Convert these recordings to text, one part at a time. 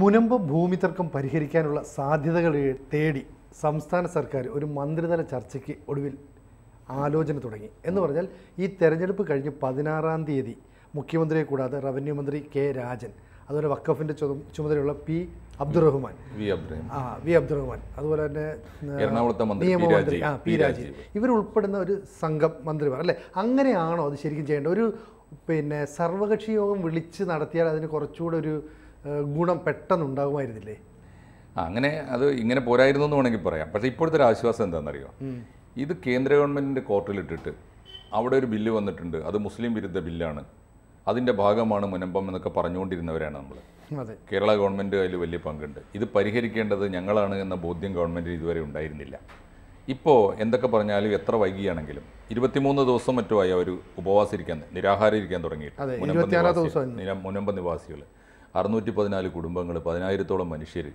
മുനമ്പ് ഭൂമി തർക്കം പരിഹരിക്കാനുള്ള സാധ്യതകൾ തേടി സംസ്ഥാന സർക്കാർ ഒരു മന്ത്രിതല ചർച്ചയ്ക്ക് ഒടുവിൽ ആലോചന തുടങ്ങി എന്ന് പറഞ്ഞാൽ ഈ തെരഞ്ഞെടുപ്പ് കഴിഞ്ഞ് പതിനാറാം തീയതി മുഖ്യമന്ത്രിയെ കൂടാതെ റവന്യൂ മന്ത്രി കെ രാജൻ അതുപോലെ വക്കഫിന്റെ ചുമതലയുള്ള പി അബ്ദുറഹ്മാൻ ആ വി അബ്ദുറഹ്മാൻ അതുപോലെ തന്നെ നിയമമന്ത്രി ആ പി രാജീവ് ഇവരുൾപ്പെടുന്ന ഒരു സംഘം മന്ത്രിമാർ അല്ലേ അങ്ങനെയാണോ അത് ശരിക്കും ചെയ്യേണ്ടത് ഒരു പിന്നെ സർവകക്ഷി യോഗം വിളിച്ച് നടത്തിയാൽ അതിന് കുറച്ചുകൂടെ ഒരു ഗുണം പെട്ടെന്ന് പെട്ടെന്നുണ്ടാകുമായിരുന്നില്ലേ അങ്ങനെ അത് ഇങ്ങനെ പോരായിരുന്നു എന്ന് വേണമെങ്കിൽ പറയാം പക്ഷേ ഇപ്പോഴത്തെ ഒരു ആശ്വാസം എന്താണെന്നറിയോ ഇത് കേന്ദ്ര ഗവൺമെൻറ്റിൻ്റെ കോർട്ടിലിട്ടിട്ട് അവിടെ ഒരു ബില്ല് വന്നിട്ടുണ്ട് അത് മുസ്ലിം വിരുദ്ധ ബില്ലാണ് അതിൻ്റെ ഭാഗമാണ് മുനമ്പം എന്നൊക്കെ പറഞ്ഞുകൊണ്ടിരുന്നവരാണ് നമ്മൾ കേരള ഗവൺമെൻറ് അതിൽ വലിയ പങ്കുണ്ട് ഇത് പരിഹരിക്കേണ്ടത് ഞങ്ങളാണ് എന്ന ബോധ്യം ഗവൺമെൻറ് ഇതുവരെ ഉണ്ടായിരുന്നില്ല ഇപ്പോൾ എന്തൊക്കെ പറഞ്ഞാലും എത്ര വൈകിയാണെങ്കിലും ഇരുപത്തിമൂന്ന് ദിവസം മറ്റുമായി അവർ ഉപവാസിരിക്കാൻ നിരാഹാരം ഇരിക്കാൻ തുടങ്ങിയിട്ട് മുനമ്പ നിവാസികൾ അറുന്നൂറ്റി പതിനാല് കുടുംബങ്ങൾ പതിനായിരത്തോളം മനുഷ്യർ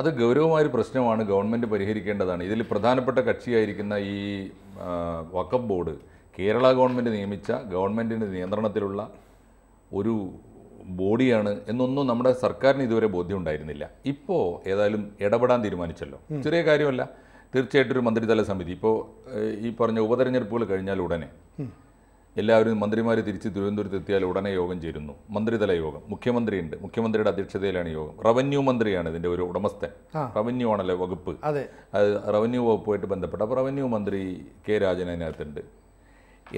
അത് ഗൗരവമായൊരു പ്രശ്നമാണ് ഗവൺമെൻറ് പരിഹരിക്കേണ്ടതാണ് ഇതിൽ പ്രധാനപ്പെട്ട കക്ഷിയായിരിക്കുന്ന ഈ വക്കപ്പ് ബോർഡ് കേരള ഗവൺമെൻറ് നിയമിച്ച ഗവൺമെൻറ്റിൻ്റെ നിയന്ത്രണത്തിലുള്ള ഒരു ബോഡിയാണ് എന്നൊന്നും നമ്മുടെ സർക്കാരിന് ഇതുവരെ ബോധ്യം ഉണ്ടായിരുന്നില്ല ഇപ്പോൾ ഏതായാലും ഇടപെടാൻ തീരുമാനിച്ചല്ലോ ചെറിയ കാര്യമല്ല തീർച്ചയായിട്ടും ഒരു മന്ത്രിതല സമിതി ഇപ്പോൾ ഈ പറഞ്ഞ ഉപതെരഞ്ഞെടുപ്പുകൾ കഴിഞ്ഞാൽ ഉടനെ എല്ലാവരും മന്ത്രിമാർ തിരിച്ച് തിരുവനന്തപുരത്തെത്തിയാൽ ഉടനെ യോഗം ചേരുന്നു മന്ത്രിതല യോഗം മുഖ്യമന്ത്രിയുണ്ട് മുഖ്യമന്ത്രിയുടെ അധ്യക്ഷതയിലാണ് യോഗം റവന്യൂ മന്ത്രിയാണ് ഇതിൻ്റെ ഒരു ഉടമസ്ഥൻ റവന്യൂ ആണല്ലോ വകുപ്പ് അത് റവന്യൂ വകുപ്പുമായിട്ട് ബന്ധപ്പെട്ട അപ്പോൾ റവന്യൂ മന്ത്രി കെ രാജൻ അതിനകത്തുണ്ട്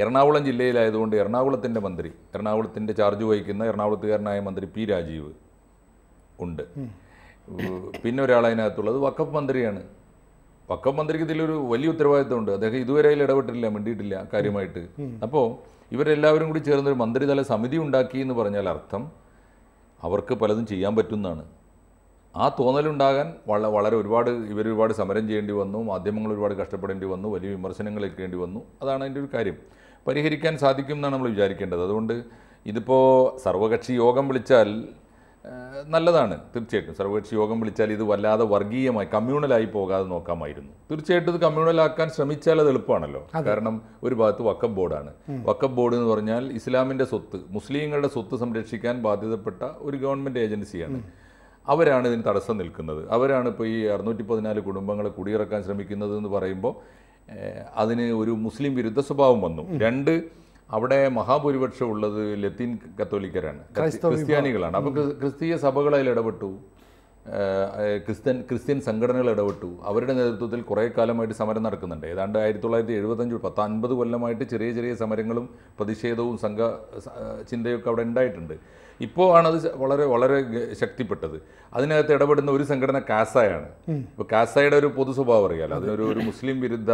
എറണാകുളം ജില്ലയിലായതുകൊണ്ട് എറണാകുളത്തിൻ്റെ മന്ത്രി എറണാകുളത്തിൻ്റെ ചാർജ് വഹിക്കുന്ന എറണാകുളത്തുകാരനായ മന്ത്രി പി രാജീവ് ഉണ്ട് പിന്നെ ഒരാൾ വക്കപ്പ് മന്ത്രിയാണ് പക്കം മന്ത്രിക്ക് ഇതിലൊരു വലിയ ഉത്തരവാദിത്തമുണ്ട് അദ്ദേഹം ഇതുവരെ അതിൽ ഇടപെട്ടില്ല മിണ്ടിയിട്ടില്ല കാര്യമായിട്ട് അപ്പോൾ ഇവരെല്ലാവരും കൂടി ചേർന്നൊരു മന്ത്രിതല സമിതി ഉണ്ടാക്കി എന്ന് പറഞ്ഞാൽ അർത്ഥം അവർക്ക് പലതും ചെയ്യാൻ പറ്റുന്നതാണ് ആ തോന്നലുണ്ടാകാൻ വള വളരെ ഒരുപാട് ഇവർ ഒരുപാട് സമരം ചെയ്യേണ്ടി വന്നു മാധ്യമങ്ങൾ ഒരുപാട് കഷ്ടപ്പെടേണ്ടി വന്നു വലിയ വിമർശനങ്ങൾ ഏൽക്കേണ്ടി വന്നു അതാണ് അതിൻ്റെ ഒരു കാര്യം പരിഹരിക്കാൻ സാധിക്കും എന്നാണ് നമ്മൾ വിചാരിക്കേണ്ടത് അതുകൊണ്ട് ഇതിപ്പോൾ സർവകക്ഷി യോഗം വിളിച്ചാൽ നല്ലതാണ് തീർച്ചയായിട്ടും സർവകക്ഷി യോഗം വിളിച്ചാൽ ഇത് വല്ലാതെ വർഗീയമായി കമ്മ്യൂണലായി പോകാതെ നോക്കാമായിരുന്നു തീർച്ചയായിട്ടും ഇത് കമ്മ്യൂണലാക്കാൻ ശ്രമിച്ചാൽ അത് എളുപ്പമാണല്ലോ കാരണം ഒരു ഭാഗത്ത് വക്കബ് ബോർഡാണ് വക്കബ് ബോർഡ് എന്ന് പറഞ്ഞാൽ ഇസ്ലാമിൻ്റെ സ്വത്ത് മുസ്ലിങ്ങളുടെ സ്വത്ത് സംരക്ഷിക്കാൻ ബാധ്യതപ്പെട്ട ഒരു ഗവൺമെൻറ് ഏജൻസിയാണ് അവരാണ് ഇതിന് തടസ്സം നിൽക്കുന്നത് അവരാണ് ഇപ്പോൾ ഈ അറുന്നൂറ്റി പതിനാല് കുടുംബങ്ങളെ കുടിയിറക്കാൻ ശ്രമിക്കുന്നത് എന്ന് പറയുമ്പോൾ അതിന് ഒരു മുസ്ലിം വിരുദ്ധ സ്വഭാവം വന്നു രണ്ട് അവിടെ മഹാഭൂരിപക്ഷം ഉള്ളത് ലത്തീൻ കത്തോലിക്കരാണ് ക്രിസ്ത്യാനികളാണ് അപ്പോൾ ക്രിസ്തീയ സഭകൾ അതിൽ ഇടപെട്ടു ക്രിസ്ത്യൻ ക്രിസ്ത്യൻ സംഘടനകൾ ഇടപെട്ടു അവരുടെ നേതൃത്വത്തിൽ കുറേ കാലമായിട്ട് സമരം നടക്കുന്നുണ്ട് ഏതാണ്ട് ആയിരത്തി തൊള്ളായിരത്തി എഴുപത്തഞ്ച് പത്തൻപത് കൊല്ലമായിട്ട് ചെറിയ ചെറിയ സമരങ്ങളും പ്രതിഷേധവും സംഘ ചിന്തയൊക്കെ അവിടെ ഉണ്ടായിട്ടുണ്ട് ഇപ്പോൾ ആണത് വളരെ വളരെ ശക്തിപ്പെട്ടത് അതിനകത്ത് ഇടപെടുന്ന ഒരു സംഘടന കാസായാണ് ഇപ്പോൾ കാസായുടെ ഒരു പൊതു സ്വഭാവം അറിയാലോ അതിനൊരു ഒരു മുസ്ലിം വിരുദ്ധ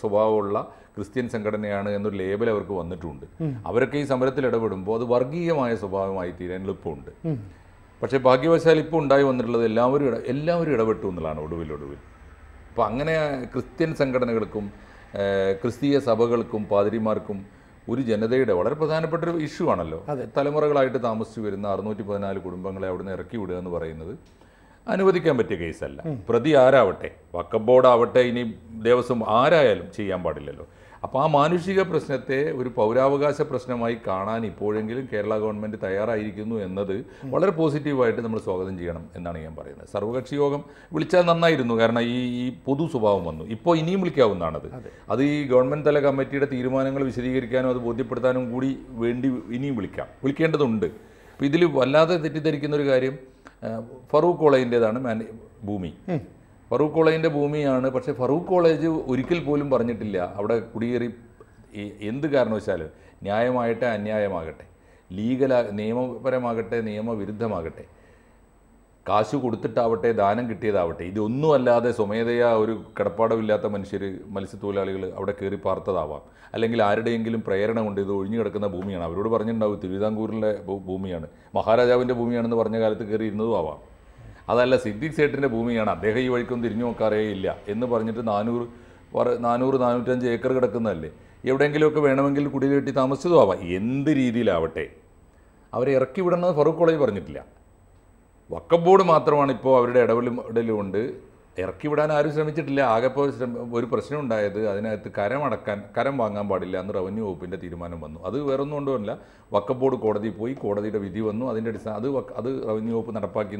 സ്വഭാവമുള്ള ക്രിസ്ത്യൻ സംഘടനയാണ് എന്നൊരു ലേബൽ അവർക്ക് വന്നിട്ടുണ്ട് അവരൊക്കെ ഈ സമരത്തിൽ ഇടപെടുമ്പോൾ അത് വർഗീയമായ സ്വഭാവമായി തീരാൻ എളുപ്പമുണ്ട് പക്ഷേ ഭാഗ്യവശാൽ ഇപ്പോൾ ഉണ്ടായി വന്നിട്ടുള്ളത് എല്ലാവരും എല്ലാവരും ഇടപെട്ടു എന്നുള്ളതാണ് ഒടുവിൽ ഒടുവിൽ അപ്പോൾ അങ്ങനെ ക്രിസ്ത്യൻ സംഘടനകൾക്കും ക്രിസ്തീയ സഭകൾക്കും പാതിരിമാർക്കും ഒരു ജനതയുടെ വളരെ പ്രധാനപ്പെട്ട ഒരു ഇഷ്യൂ ആണല്ലോ തലമുറകളായിട്ട് താമസിച്ചു വരുന്ന അറുന്നൂറ്റി പതിനാല് കുടുംബങ്ങളെ അവിടുന്ന് ഇറക്കി വിടുക എന്ന് പറയുന്നത് അനുവദിക്കാൻ പറ്റിയ കേസല്ല പ്രതി ആരാവട്ടെ വക്കബോർഡാവട്ടെ ഇനി ദേവസ്വം ആരായാലും ചെയ്യാൻ പാടില്ലല്ലോ അപ്പോൾ ആ മാനുഷിക പ്രശ്നത്തെ ഒരു പൗരാവകാശ പ്രശ്നമായി കാണാൻ ഇപ്പോഴെങ്കിലും കേരള ഗവൺമെൻറ് തയ്യാറായിരിക്കുന്നു എന്നത് വളരെ പോസിറ്റീവായിട്ട് നമ്മൾ സ്വാഗതം ചെയ്യണം എന്നാണ് ഞാൻ പറയുന്നത് സർവകക്ഷി യോഗം വിളിച്ചാൽ നന്നായിരുന്നു കാരണം ഈ ഈ പൊതു സ്വഭാവം വന്നു ഇപ്പോൾ ഇനിയും വിളിക്കാവുന്നതാണത് അത് ഈ ഗവൺമെൻറ് തല കമ്മിറ്റിയുടെ തീരുമാനങ്ങൾ വിശദീകരിക്കാനും അത് ബോധ്യപ്പെടുത്താനും കൂടി വേണ്ടി ഇനിയും വിളിക്കാം വിളിക്കേണ്ടതുണ്ട് അപ്പോൾ ഇതിൽ വല്ലാതെ തെറ്റിദ്ധരിക്കുന്ന ഒരു കാര്യം ഫറൂഖ് കോളേജിൻ്റേതാണ് ഭൂമി ഫറൂഖ് കോളേജിൻ്റെ ഭൂമിയാണ് പക്ഷേ ഫറൂഖ് കോളേജ് ഒരിക്കൽ പോലും പറഞ്ഞിട്ടില്ല അവിടെ കുടിയേറി എന്ത് കാരണവശാൽ ന്യായമായിട്ടെ അന്യായമാകട്ടെ ലീഗലാ നിയമപരമാകട്ടെ നിയമവിരുദ്ധമാകട്ടെ കാശ് കൊടുത്തിട്ടാവട്ടെ ദാനം കിട്ടിയതാവട്ടെ ഇതൊന്നും അല്ലാതെ സ്വമേധയാ ഒരു കിടപ്പാടമില്ലാത്ത മനുഷ്യർ മത്സ്യത്തൊഴിലാളികൾ അവിടെ കയറി പാർത്തതാവാം അല്ലെങ്കിൽ ആരുടെയെങ്കിലും പ്രേരണ കൊണ്ട് ഇത് ഒഴിഞ്ഞു കിടക്കുന്ന ഭൂമിയാണ് അവരോട് പറഞ്ഞിട്ടുണ്ടാവും തിരുവിതാംകൂറിലെ ഭൂമിയാണ് മഹാരാജാവിൻ്റെ ഭൂമിയാണെന്ന് പറഞ്ഞ കാലത്ത് കയറി ഇരുന്നതും ആവാം അതല്ല സിദ്ദിഖ് സേട്ടിൻ്റെ ഭൂമിയാണ് അദ്ദേഹം ഈ വഴിക്കൊന്നും തിരിഞ്ഞു ഇല്ല എന്ന് പറഞ്ഞിട്ട് നാനൂറ് നാനൂറ് നാനൂറ്റഞ്ച് ഏക്കർ കിടക്കുന്നതല്ലേ എവിടെയെങ്കിലുമൊക്കെ വേണമെങ്കിൽ കുടിയിൽ കെട്ടി താമസിച്ചതും ആവാം എന്ത് രീതിയിലാവട്ടെ അവരെ ഇറക്കി വിടണമെന്ന് ഫറൂഖ് കോളേജ് പറഞ്ഞിട്ടില്ല വക്കബോർഡ് മാത്രമാണ് ഇപ്പോൾ അവരുടെ ഇടപെടലുമുണ്ട് ഇറക്കി വിടാൻ ആരും ശ്രമിച്ചിട്ടില്ല ആകെപ്പോൾ ഒരു പ്രശ്നം ഉണ്ടായത് അതിനകത്ത് കരമടക്കാൻ കരം വാങ്ങാൻ പാടില്ല എന്ന് റവന്യൂ വകുപ്പിൻ്റെ തീരുമാനം വന്നു അത് വേറൊന്നും കൊണ്ടുമല്ല വക്കപ്പ് ബോർഡ് കോടതിയിൽ പോയി കോടതിയുടെ വിധി വന്നു അതിൻ്റെ അടിസ്ഥാനം അത് അത് റവന്യൂ വകുപ്പ് നടപ്പാക്കി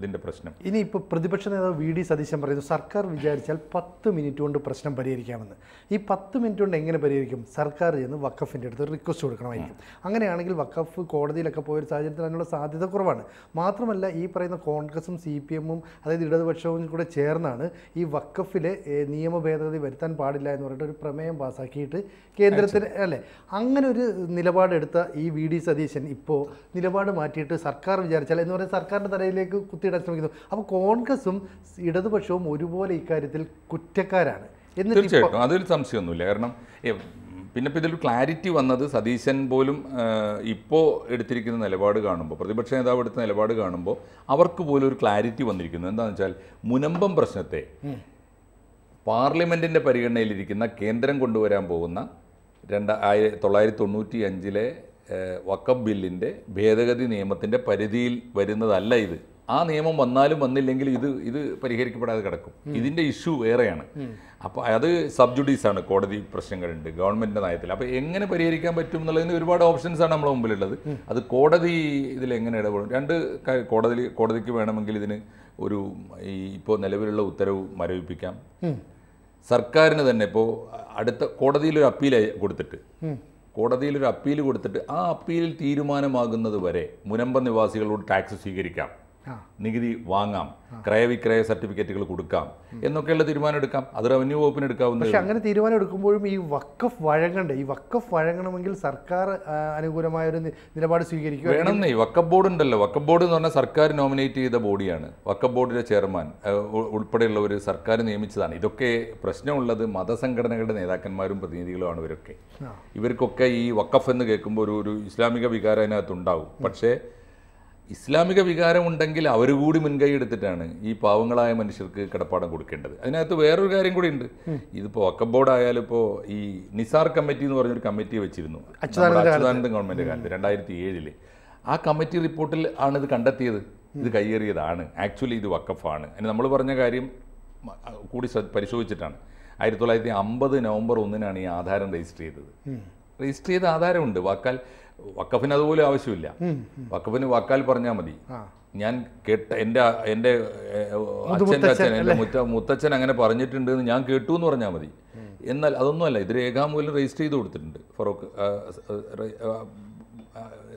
ഇതിൻ്റെ പ്രശ്നം ഇനി ഇപ്പോൾ പ്രതിപക്ഷ നേതാവ് വി ഡി സതീശൻ പറയുന്നു സർക്കാർ വിചാരിച്ചാൽ പത്ത് മിനിറ്റ് കൊണ്ട് പ്രശ്നം പരിഹരിക്കാമെന്ന് ഈ പത്ത് മിനിറ്റ് കൊണ്ട് എങ്ങനെ പരിഹരിക്കും സർക്കാർ ചെന്ന് വക്കഫിൻ്റെ അടുത്ത് റിക്വസ്റ്റ് കൊടുക്കണമായിരിക്കും അങ്ങനെയാണെങ്കിൽ വക്കഫ് കോടതിയിലൊക്കെ പോയ ഒരു സാഹചര്യത്തിൽ അതിനുള്ള സാധ്യത കുറവാണ് മാത്രമല്ല ഈ പറയുന്ന കോൺഗ്രസും സി പി എമ്മും അതായത് ഇടതുപക്ഷവും കൂടെ ചേർന്ന് ചേർന്നാണ് ഈ വക്കഫിൽ നിയമ ഭേദഗതി വരുത്താൻ പാടില്ല എന്ന് പറഞ്ഞിട്ട് ഒരു പ്രമേയം പാസാക്കിയിട്ട് കേന്ദ്രത്തിന് അല്ലേ അങ്ങനെ ഒരു നിലപാടെടുത്ത ഈ വി ഡി സതീശൻ ഇപ്പോൾ നിലപാട് മാറ്റിയിട്ട് സർക്കാർ വിചാരിച്ചാൽ എന്ന് പറഞ്ഞാൽ സർക്കാരിൻ്റെ തലയിലേക്ക് കുത്തിയിടാൻ ശ്രമിക്കുന്നു അപ്പോൾ കോൺഗ്രസും ഇടതുപക്ഷവും ഒരുപോലെ ഇക്കാര്യത്തിൽ കുറ്റക്കാരാണ് തീർച്ചയായിട്ടും അതൊരു സംശയമൊന്നുമില്ല കാരണം പിന്നെ ഇപ്പോൾ ഇതിൽ ക്ലാരിറ്റി വന്നത് സതീശൻ പോലും ഇപ്പോൾ എടുത്തിരിക്കുന്ന നിലപാട് കാണുമ്പോൾ പ്രതിപക്ഷ നേതാവ് എടുത്ത നിലപാട് കാണുമ്പോൾ അവർക്ക് പോലും ഒരു ക്ലാരിറ്റി വന്നിരിക്കുന്നു എന്താണെന്ന് വെച്ചാൽ മുനമ്പം പ്രശ്നത്തെ പാർലമെൻറ്റിൻ്റെ പരിഗണനയിലിരിക്കുന്ന കേന്ദ്രം കൊണ്ടുവരാൻ പോകുന്ന രണ്ട ആയിരത്തി തൊള്ളായിരത്തി തൊണ്ണൂറ്റി അഞ്ചിലെ വക്കബ് ബില്ലിൻ്റെ ഭേദഗതി നിയമത്തിൻ്റെ പരിധിയിൽ വരുന്നതല്ല ഇത് ആ നിയമം വന്നാലും വന്നില്ലെങ്കിലും ഇത് ഇത് പരിഹരിക്കപ്പെടാതെ കിടക്കും ഇതിൻ്റെ ഇഷ്യൂ വേറെയാണ് അപ്പോൾ അത് സബ് ആണ് കോടതി പ്രശ്നങ്ങളുണ്ട് ഗവൺമെൻറ്റിൻ്റെ നയത്തിൽ അപ്പോൾ എങ്ങനെ പരിഹരിക്കാൻ പറ്റും എന്നുള്ളതിന് ഒരുപാട് ഓപ്ഷൻസ് ആണ് നമ്മുടെ മുമ്പിലുള്ളത് അത് കോടതി ഇതിൽ എങ്ങനെ ഇടപെടും രണ്ട് കോടതി കോടതിക്ക് വേണമെങ്കിൽ ഇതിന് ഒരു ഈ ഇപ്പോൾ നിലവിലുള്ള ഉത്തരവ് മരവിപ്പിക്കാം സർക്കാരിന് തന്നെ ഇപ്പോൾ അടുത്ത കോടതിയിൽ ഒരു അപ്പീൽ കൊടുത്തിട്ട് കോടതിയിൽ ഒരു അപ്പീൽ കൊടുത്തിട്ട് ആ അപ്പീൽ തീരുമാനമാകുന്നത് വരെ മുനമ്പ നിവാസികളോട് ടാക്സ് സ്വീകരിക്കാം നികുതി വാങ്ങാം ക്രയവിക്രയ സർട്ടിഫിക്കറ്റുകൾ കൊടുക്കാം എന്നൊക്കെയുള്ള തീരുമാനം എടുക്കാം അത് റവന്യൂ വകുപ്പിന് എടുക്കാവുന്ന പക്ഷെ അങ്ങനെ തീരുമാനം എടുക്കുമ്പോഴും ഈ വക്കഫ് വഴങ്ങണ്ടേ ഈ വക്കഫ് വഴങ്ങണമെങ്കിൽ സർക്കാർ അനുകൂലമായ ഒരു നിലപാട് സ്വീകരിക്കുക വേണമെന്നേ വക്കഫ് ബോർഡ് ഉണ്ടല്ലോ വക്കഫ് ബോർഡ് എന്ന് പറഞ്ഞാൽ സർക്കാർ നോമിനേറ്റ് ചെയ്ത ബോഡിയാണ് വക്കഫ് ബോർഡിന്റെ ചെയർമാൻ ഉൾപ്പെടെയുള്ളവർ സർക്കാർ നിയമിച്ചതാണ് ഇതൊക്കെ പ്രശ്നമുള്ളത് മതസംഘടനകളുടെ നേതാക്കന്മാരും പ്രതിനിധികളുമാണ് ഇവരൊക്കെ ഇവർക്കൊക്കെ ഈ വക്കഫ് എന്ന് കേൾക്കുമ്പോൾ ഒരു ഒരു ഇസ്ലാമിക വികാരം അതിനകത്തുണ്ടാവും പക്ഷേ ഇസ്ലാമിക വികാരമുണ്ടെങ്കിൽ അവർ കൂടി മുൻകൈ എടുത്തിട്ടാണ് ഈ പാവങ്ങളായ മനുഷ്യർക്ക് കിടപ്പാടം കൊടുക്കേണ്ടത് അതിനകത്ത് വേറൊരു കാര്യം കൂടി ഉണ്ട് ഇതിപ്പോ വക്കബോർഡായാലും ബോർഡ് ഈ നിസാർ കമ്മിറ്റി എന്ന് പറഞ്ഞൊരു കമ്മിറ്റി വെച്ചിരുന്നു അച്യുതാനന്ദ ഗവൺമെന്റ് കാലത്ത് രണ്ടായിരത്തി ഏഴില് ആ കമ്മിറ്റി റിപ്പോർട്ടിൽ ആണ് ഇത് കണ്ടെത്തിയത് ഇത് കയ്യേറിയതാണ് ആക്ച്വലി ഇത് വക്കഫാണ് അതിന് നമ്മൾ പറഞ്ഞ കാര്യം കൂടി പരിശോധിച്ചിട്ടാണ് ആയിരത്തി തൊള്ളായിരത്തി അമ്പത് നവംബർ ഒന്നിനാണ് ഈ ആധാരം രജിസ്റ്റർ ചെയ്തത് രജിസ്റ്റർ ചെയ്ത ആധാരമുണ്ട് വാക്കാൽ വക്കഫിന് അതുപോലും ആവശ്യമില്ല വക്കഫിന് വാക്കാൽ പറഞ്ഞാൽ മതി ഞാൻ കേട്ട എൻ്റെ എൻ്റെ അച്ഛൻ്റെ അച്ഛൻ എൻ്റെ മുറ്റ മുത്തച്ഛൻ അങ്ങനെ പറഞ്ഞിട്ടുണ്ട് എന്ന് ഞാൻ കേട്ടു എന്ന് പറഞ്ഞാൽ മതി എന്നാൽ അതൊന്നുമല്ല ഇത് രേഖാമൂലം രജിസ്റ്റർ ചെയ്ത് കൊടുത്തിട്ടുണ്ട് ഫറോക്ക്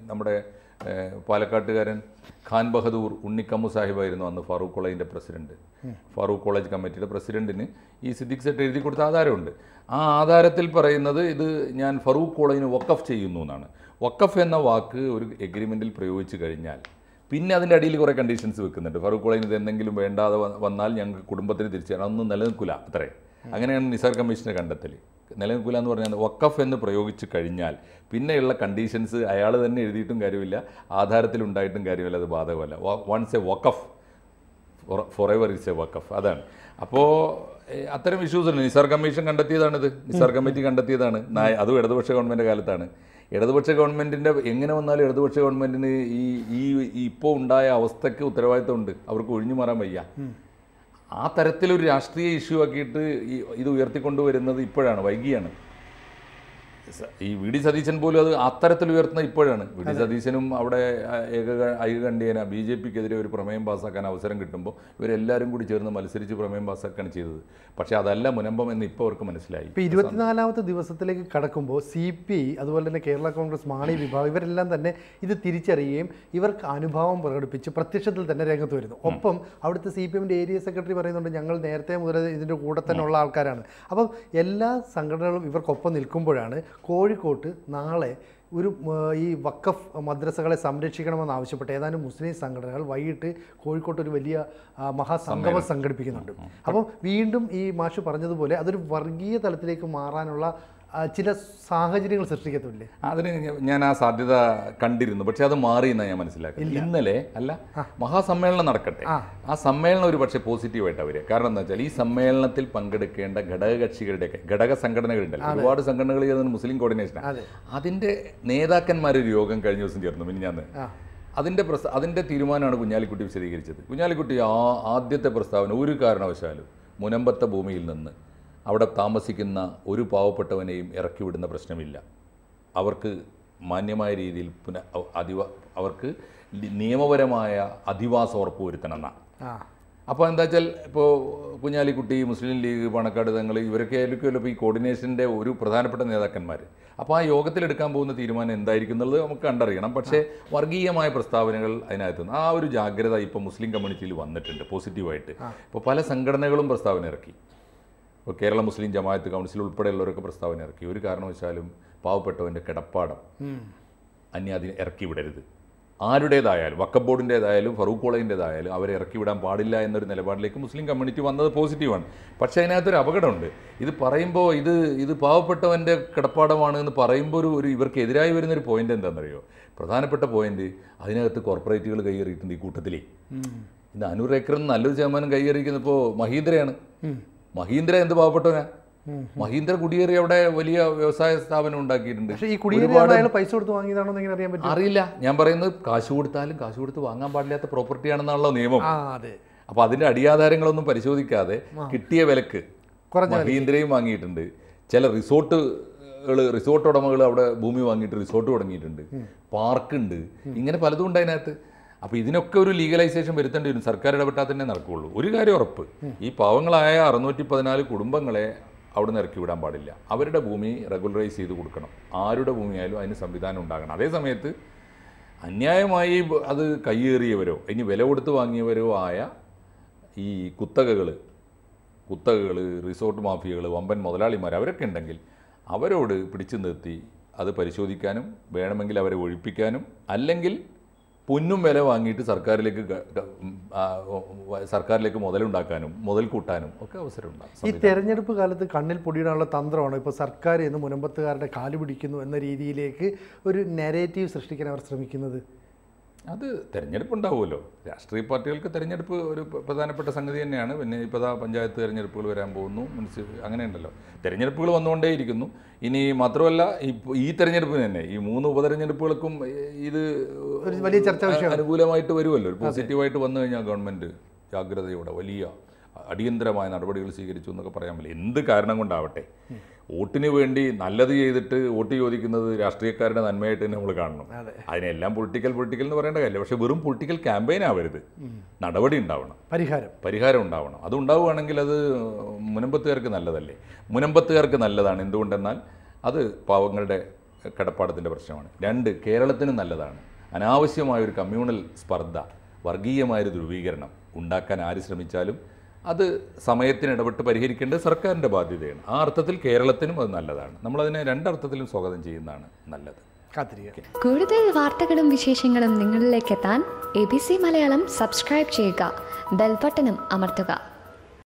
നമ്മുടെ പാലക്കാട്ടുകാരൻ ഖാൻ ബഹദൂർ ഉണ്ണിക്കമ്മു സാഹിബായിരുന്നു അന്ന് ഫാറൂഖ് കോളേജിൻ്റെ പ്രസിഡന്റ് ഫാറൂഖ് കോളേജ് കമ്മിറ്റിയുടെ പ്രസിഡന്റിന് ഈ സിദ്ദിഖ് സെറ്റ് എഴുതി കൊടുത്ത ആധാരമുണ്ട് ആ ആധാരത്തിൽ പറയുന്നത് ഇത് ഞാൻ ഫറൂഖ് കോളേജിന് വക്കഫ് ചെയ്യുന്നു എന്നാണ് വക്കഫ് എന്ന വാക്ക് ഒരു എഗ്രിമെൻറ്റിൽ പ്രയോഗിച്ച് കഴിഞ്ഞാൽ പിന്നെ അതിൻ്റെ അടിയിൽ കുറേ കണ്ടീഷൻസ് വെക്കുന്നുണ്ട് ഫറൂഖ് കോളേജിന് ഇത് എന്തെങ്കിലും വേണ്ടാതെ വന്നാൽ ഞങ്ങൾക്ക് കുടുംബത്തിന് തിരിച്ചു അതൊന്നും നിലനിൽക്കില്ല അത്രേ അങ്ങനെയാണ് നിസാർ കമ്മീഷൻ്റെ കണ്ടെത്തൽ നിലനിൽക്കില്ല എന്ന് പറഞ്ഞാൽ വക്കഫ് എന്ന് പ്രയോഗിച്ച് കഴിഞ്ഞാൽ പിന്നെയുള്ള കണ്ടീഷൻസ് അയാൾ തന്നെ എഴുതിയിട്ടും കാര്യമില്ല ആധാരത്തിൽ ഉണ്ടായിട്ടും കാര്യമില്ല അത് ബാധകമല്ല once a waqf for ever is a waqf അതാണ് അപ്പോൾ അത്തരം ഇഷ്യൂസ് ഉണ്ട് നിസാർ കമ്മീഷൻ കണ്ടെത്തിയതാണിത് നിസാർ കമ്മിറ്റി കണ്ടെത്തിയതാണ് അതും ഇടതുപക്ഷ ഗവൺമെൻറ് കാലത്താണ് ഇടതുപക്ഷ ഗവൺമെൻറ്റിൻ്റെ എങ്ങനെ വന്നാലും ഇടതുപക്ഷ ഗവൺമെൻറ്റിന് ഈ ഈ ഇപ്പോൾ ഉണ്ടായ അവസ്ഥയ്ക്ക് ഉത്തരവാദിത്തമുണ്ട് അവർക്ക് ഒഴിഞ്ഞു മാറാൻ വയ്യ ആ തരത്തിലൊരു രാഷ്ട്രീയ ഇഷ്യൂ ആക്കിയിട്ട് ഇത് ഉയർത്തിക്കൊണ്ടുവരുന്നത് ഇപ്പോഴാണ് വൈകിയാണ് ഈ വി ഡി സതീശൻ പോലും അത് അത്തരത്തിൽ ഉയർത്തുന്ന ഇപ്പോഴാണ് വി ഡി സതീശനും അവിടെ ഏക ഐകകണ്ഠ്യേന ബി ജെ പിക്കെതിരെ ഒരു പ്രമേയം പാസ്സാക്കാൻ അവസരം കിട്ടുമ്പോൾ ഇവരെല്ലാവരും കൂടി ചേർന്ന് മത്സരിച്ച് പ്രമേയം പാസ്സാക്കാണ് ചെയ്തത് പക്ഷേ അതല്ല മുനമ്പം എന്ന് ഇപ്പോൾ അവർക്ക് മനസ്സിലായി ഇപ്പോൾ ഇരുപത്തിനാലാമത്തെ ദിവസത്തിലേക്ക് കടക്കുമ്പോൾ സി പി ഐ അതുപോലെ തന്നെ കേരള കോൺഗ്രസ് മാണി വിഭാഗം ഇവരെല്ലാം തന്നെ ഇത് തിരിച്ചറിയുകയും ഇവർക്ക് അനുഭാവം പ്രകടിപ്പിച്ച് പ്രത്യക്ഷത്തിൽ തന്നെ രംഗത്ത് വരുന്നു ഒപ്പം അവിടുത്തെ സി പി എമ്മിൻ്റെ ഏരിയ സെക്രട്ടറി പറയുന്നുണ്ട് ഞങ്ങൾ നേരത്തെ മുതൽ ഇതിൻ്റെ കൂടെ തന്നെ ഉള്ള ആൾക്കാരാണ് അപ്പം എല്ലാ സംഘടനകളും ഇവർക്കൊപ്പം നിൽക്കുമ്പോഴാണ് കോഴിക്കോട്ട് നാളെ ഒരു ഈ വക്കഫ് മദ്രസകളെ സംരക്ഷിക്കണമെന്ന് ആവശ്യപ്പെട്ട് ഏതാനും മുസ്ലിം സംഘടനകൾ വൈകിട്ട് കോഴിക്കോട്ട് ഒരു വലിയ മഹാസംഗമം സംഘടിപ്പിക്കുന്നുണ്ട് അപ്പോൾ വീണ്ടും ഈ മാഷു പറഞ്ഞതുപോലെ അതൊരു വർഗീയ തലത്തിലേക്ക് മാറാനുള്ള ചില സാഹചര്യങ്ങൾ സൃഷ്ടിക്കത്തില്ലേ അതിന് ഞാൻ ആ സാധ്യത കണ്ടിരുന്നു പക്ഷെ അത് മാറി എന്നാ ഞാൻ മനസ്സിലാക്കുന്നത് ഇന്നലെ അല്ല മഹാസമ്മേളനം നടക്കട്ടെ ആ സമ്മേളനം ഒരു പക്ഷേ പോസിറ്റീവായിട്ട് അവർ കാരണം എന്താ വെച്ചാൽ ഈ സമ്മേളനത്തിൽ പങ്കെടുക്കേണ്ട ഘടകകക്ഷികളുടെയൊക്കെ ഘടക സംഘടനകളുണ്ട് ഒരുപാട് സംഘടനകൾ ചേർന്ന് മുസ്ലിം കോർഡിനേഷനാണ് അതിന്റെ നേതാക്കന്മാരൊരു യോഗം കഴിഞ്ഞ ദിവസം ചേർന്നു ഞാൻ അതിന്റെ പ്രസ്ത അതിന്റെ തീരുമാനമാണ് കുഞ്ഞാലിക്കുട്ടി വിശദീകരിച്ചത് കുഞ്ഞാലിക്കുട്ടി ആ ആദ്യത്തെ പ്രസ്താവന ഒരു കാരണവശാലും മുനമ്പത്ത ഭൂമിയിൽ നിന്ന് അവിടെ താമസിക്കുന്ന ഒരു പാവപ്പെട്ടവനെയും ഇറക്കിവിടുന്ന പ്രശ്നമില്ല അവർക്ക് മാന്യമായ രീതിയിൽ പുന അധിവ അവർക്ക് നിയമപരമായ അധിവാസം ഉറപ്പ് വരുത്തണമെന്നാണ് അപ്പോൾ എന്താ വെച്ചാൽ ഇപ്പോൾ കുഞ്ഞാലിക്കുട്ടി മുസ്ലിം ലീഗ് പണക്കാട് തങ്ങൾ ഇവരൊക്കെ ആയിരിക്കുമല്ലോ ഇപ്പോൾ ഈ കോർഡിനേഷൻ്റെ ഒരു പ്രധാനപ്പെട്ട നേതാക്കന്മാർ അപ്പോൾ ആ യോഗത്തിലെടുക്കാൻ പോകുന്ന തീരുമാനം എന്തായിരിക്കും എന്നുള്ളത് നമുക്ക് കണ്ടറിയണം പക്ഷേ വർഗീയമായ പ്രസ്താവനകൾ അതിനകത്ത് ആ ഒരു ജാഗ്രത ഇപ്പോൾ മുസ്ലിം കമ്മ്യൂണിറ്റിയിൽ വന്നിട്ടുണ്ട് പോസിറ്റീവായിട്ട് ഇപ്പോൾ പല സംഘടനകളും പ്രസ്താവന ഇറക്കി ഇപ്പോൾ കേരള മുസ്ലിം ജമാഅത്ത് കൗൺസിൽ ഉൾപ്പെടെയുള്ളവരൊക്കെ പ്രസ്താവന ഇറക്കി ഒരു കാരണവശാലും പാവപ്പെട്ടവൻ്റെ കിടപ്പാടം അന്യ അതിന് ഇറക്കി വിടരുത് ആരുടേതായാലും വക്കബ് ബോർഡിൻ്റെതായാലും ഫറൂഖ് കോളേജിൻ്റെതായാലും അവരെ ഇറക്കി വിടാൻ പാടില്ല എന്നൊരു നിലപാടിലേക്ക് മുസ്ലിം കമ്മ്യൂണിറ്റി വന്നത് പോസിറ്റീവാണ് പക്ഷേ അതിനകത്തൊരു അപകടമുണ്ട് ഇത് പറയുമ്പോൾ ഇത് ഇത് പാവപ്പെട്ടവൻ്റെ കിടപ്പാടമാണ് എന്ന് പറയുമ്പോൾ ഒരു ഒരു ഇവർക്കെതിരായി വരുന്നൊരു പോയിന്റ് എന്താണെന്നറിയോ പ്രധാനപ്പെട്ട പോയിന്റ് അതിനകത്ത് കോർപ്പറേറ്റുകൾ കൈയേറിയിട്ടുണ്ട് ഈ കൂട്ടത്തിലേ ഇന്ന് അനൂർ ഏക്കറിൽ നല്ലൊരു ശതമാനം കൈയേറിയിരിക്കുന്നപ്പോൾ മഹീന്ദ്രയാണ് മഹീന്ദ്ര എന്ത് പാവപ്പെട്ടവന മഹീന്ദ്ര കുടിയേറി അവിടെ വലിയ വ്യവസായ സ്ഥാപനം ഉണ്ടാക്കിയിട്ടുണ്ട് പക്ഷേ ഈ പൈസ കൊടുത്ത് വാങ്ങിയതാണോ എങ്ങനെ അറിയാൻ പറ്റും അറിയില്ല ഞാൻ പറയുന്നത് കാശ് കൊടുത്താലും കാശ് കൊടുത്ത് വാങ്ങാൻ പാടില്ലാത്ത പ്രോപ്പർട്ടി പ്രോപ്പർട്ടിയാണെന്നാണല്ലോ നിയമം അപ്പൊ അതിന്റെ അടിയാധാരങ്ങളൊന്നും പരിശോധിക്കാതെ കിട്ടിയ വിലക്ക് മഹീന്ദ്രയും വാങ്ങിയിട്ടുണ്ട് ചില റിസോർട്ട് റിസോർട്ട് ഉടമകൾ അവിടെ ഭൂമി വാങ്ങിയിട്ട് റിസോർട്ട് തുടങ്ങിയിട്ടുണ്ട് പാർക്കുണ്ട് ഇങ്ങനെ പലതും ഉണ്ട് അതിനകത്ത് അപ്പോൾ ഇതിനൊക്കെ ഒരു ലീഗലൈസേഷൻ വരുത്തേണ്ടി വരും സർക്കാർ ഇടപെട്ടാൽ തന്നെ നടക്കുകയുള്ളൂ ഒരു കാര്യം ഉറപ്പ് ഈ പാവങ്ങളായ അറുന്നൂറ്റി പതിനാല് കുടുംബങ്ങളെ അവിടെ നിന്ന് ഇറക്കി വിടാൻ പാടില്ല അവരുടെ ഭൂമി റെഗുലറൈസ് ചെയ്ത് കൊടുക്കണം ആരുടെ ഭൂമിയായാലും അതിന് സംവിധാനം ഉണ്ടാകണം അതേ സമയത്ത് അന്യായമായി അത് കയ്യേറിയവരോ ഇനി വില കൊടുത്ത് വാങ്ങിയവരോ ആയ ഈ കുത്തകകൾ കുത്തകകൾ റിസോർട്ട് മാഫിയകൾ വമ്പൻ മുതലാളിമാർ അവരൊക്കെ ഉണ്ടെങ്കിൽ അവരോട് പിടിച്ചു നിർത്തി അത് പരിശോധിക്കാനും വേണമെങ്കിൽ അവരെ ഒഴിപ്പിക്കാനും അല്ലെങ്കിൽ പൊന്നും വില വാങ്ങിയിട്ട് സർക്കാരിലേക്ക് സർക്കാരിലേക്ക് മുതലുണ്ടാക്കാനും മുതൽ കൂട്ടാനും ഒക്കെ അവസരമുണ്ടാകും ഈ തെരഞ്ഞെടുപ്പ് കാലത്ത് കണ്ണിൽ പൊടിയിടാനുള്ള തന്ത്രമാണ് ഇപ്പോൾ സർക്കാർ എന്ന് മുനമ്പത്തുകാരുടെ കാല് പിടിക്കുന്നു എന്ന രീതിയിലേക്ക് ഒരു നെരേറ്റീവ് സൃഷ്ടിക്കാൻ അവർ ശ്രമിക്കുന്നത് അത് തിരഞ്ഞെടുപ്പ് ഉണ്ടാവുമല്ലോ രാഷ്ട്രീയ പാർട്ടികൾക്ക് തിരഞ്ഞെടുപ്പ് ഒരു പ്രധാനപ്പെട്ട സംഗതി തന്നെയാണ് പിന്നെ ഇപ്പോൾ പഞ്ചായത്ത് തിരഞ്ഞെടുപ്പുകൾ വരാൻ പോകുന്നു മുനിസിപ്പൽ അങ്ങനെയുണ്ടല്ലോ തിരഞ്ഞെടുപ്പുകൾ വന്നുകൊണ്ടേയിരിക്കുന്നു ഇനി മാത്രമല്ല ഈ തിരഞ്ഞെടുപ്പിന് തന്നെ ഈ മൂന്ന് ഉപതെരഞ്ഞെടുപ്പുകൾക്കും ഇത് വലിയ ചർച്ച അനുകൂലമായിട്ട് വരുമല്ലോ ഒരു പോസിറ്റീവായിട്ട് വന്നു കഴിഞ്ഞാൽ ഗവൺമെൻറ് ജാഗ്രതയോടെ വലിയ അടിയന്തരമായ നടപടികൾ സ്വീകരിച്ചു എന്നൊക്കെ പറയാൻ പറ്റില്ല എന്ത് കാരണം കൊണ്ടാവട്ടെ വോട്ടിന് വേണ്ടി നല്ലത് ചെയ്തിട്ട് വോട്ട് ചോദിക്കുന്നത് രാഷ്ട്രീയക്കാരുടെ നന്മയായിട്ട് തന്നെ നമ്മൾ കാണണം അതിനെല്ലാം പൊളിറ്റിക്കൽ പൊളിറ്റിക്കൽ എന്ന് പറയേണ്ട കാര്യമില്ല പക്ഷേ വെറും പൊളിറ്റിക്കൽ ക്യാമ്പയിൻ ആവരുത് നടപടി ഉണ്ടാവണം പരിഹാരം പരിഹാരം ഉണ്ടാവണം അത് ഉണ്ടാവുകയാണെങ്കിൽ അത് മുനമ്പത്തുകാർക്ക് നല്ലതല്ലേ മുനമ്പത്തുകാർക്ക് നല്ലതാണ് എന്തുകൊണ്ടെന്നാൽ അത് പാവങ്ങളുടെ കടപ്പാടത്തിൻ്റെ പ്രശ്നമാണ് രണ്ട് കേരളത്തിന് നല്ലതാണ് അനാവശ്യമായ ഒരു കമ്മ്യൂണൽ സ്പർദ്ധ വർഗീയമായൊരു ധ്രുവീകരണം ഉണ്ടാക്കാൻ ആര് ശ്രമിച്ചാലും അത് സമയത്തിന് ഇടപെട്ട് പരിഹരിക്കേണ്ടത് സർക്കാരിൻ്റെ ബാധ്യതയാണ് ആ അർത്ഥത്തിൽ കേരളത്തിനും അത് നല്ലതാണ് നമ്മളതിനെ രണ്ടർത്ഥത്തിലും സ്വാഗതം ചെയ്യുന്നതാണ് നല്ലത് കൂടുതൽ വാർത്തകളും വിശേഷങ്ങളും നിങ്ങളിലേക്ക് എത്താൻ A B C Malayalam subscribe ചെയ്യുക ബെൽബട്ടനും അമർത്തുക